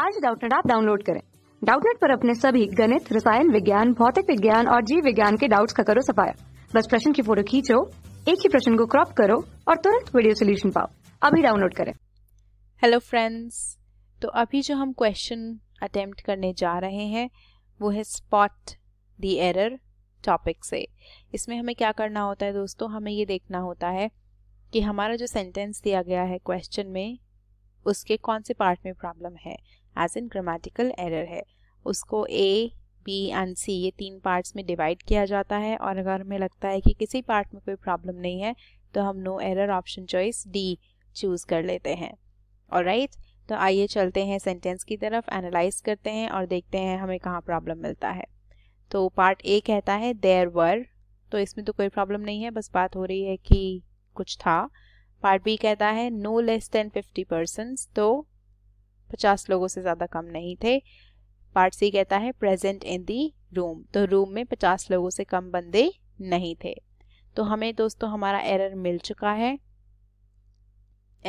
आज डाउटनेट आप डाउनलोड करें डाउटनेट पर अपने सभी गणित रसायन विज्ञान भौतिक विज्ञान और जीव विज्ञान के डाउट्स का करो सफाया बस प्रश्न की फोटो खींचो एक ही प्रश्न को क्रॉप करो और तुरंत वीडियो सोल्यूशन पाओ अभी डाउनलोड करें हेलो फ्रेंड्स तो अभी जो हम क्वेश्चन अटेम्प्ट करने जा रहे हैं वो है स्पॉट द एरर टॉपिक से इसमें हमें क्या करना होता है दोस्तों हमें ये देखना होता है कि हमारा जो सेंटेंस दिया गया है क्वेश्चन में उसके कौन से पार्ट में प्रॉब्लम है एज इन ग्रामेटिकल एरर है उसको ए बी एंड सी ये तीन पार्ट्स में डिवाइड किया जाता है और अगर हमें लगता है कि किसी पार्ट में कोई प्रॉब्लम नहीं है तो हम no error option choice D choose कर लेते हैं और राइट right? तो आइए चलते हैं सेंटेंस की तरफ एनालाइज करते हैं और देखते हैं हमें कहाँ प्रॉब्लम मिलता है तो पार्ट ए कहता है देर वर तो इसमें तो कोई प्रॉब्लम नहीं है बस बात हो रही है कि कुछ था पार्ट बी कहता है no less than fifty person तो पचास लोगों से ज़्यादा कम नहीं थे पार्ट सी कहता है प्रेजेंट इन दी रूम तो रूम में पचास लोगों से कम बंदे नहीं थे तो हमें दोस्तों हमारा एरर मिल चुका है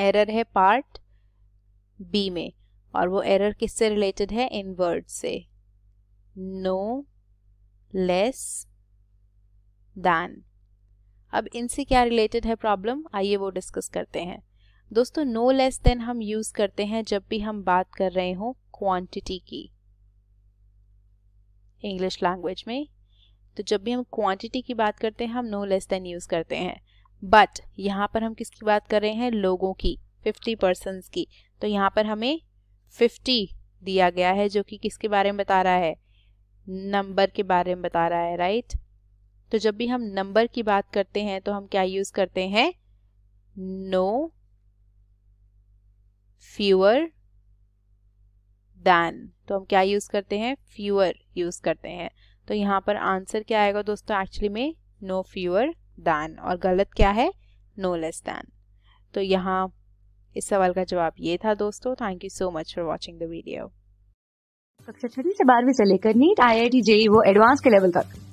एरर है पार्ट बी में और वो एरर किससे रिलेटेड है इन वर्ड से नो लेस दैन अब इनसे क्या रिलेटेड है प्रॉब्लम आइए वो डिस्कस करते हैं दोस्तों नो लेस देन हम यूज़ करते हैं जब भी हम बात कर रहे हों क्वांटिटी की इंग्लिश लैंग्वेज में तो जब भी हम क्वांटिटी की बात करते हैं हम नो लेस देन यूज़ करते हैं बट यहाँ पर हम किसकी बात कर रहे हैं लोगों की फिफ्टी पर्सन की तो यहाँ पर हमें फिफ्टी दिया गया है जो कि किसके बारे में बता रहा है नंबर के बारे में बता रहा है राइट right? तो जब भी हम नंबर की बात करते हैं तो हम क्या यूज करते हैं नो फ्यूअर दैन तो हम क्या यूज करते हैं फ्यूअर यूज करते हैं तो यहाँ पर आंसर क्या आएगा दोस्तों एक्चुअली में नो फ्यूअर दैन और गलत क्या है नो लेस दैन तो यहाँ इस सवाल का जवाब ये था दोस्तों thank you so much for watching the video कक्षा छठी से बारहवीं से लेकर NEET I I T JEE वो एडवांस के लेवल तक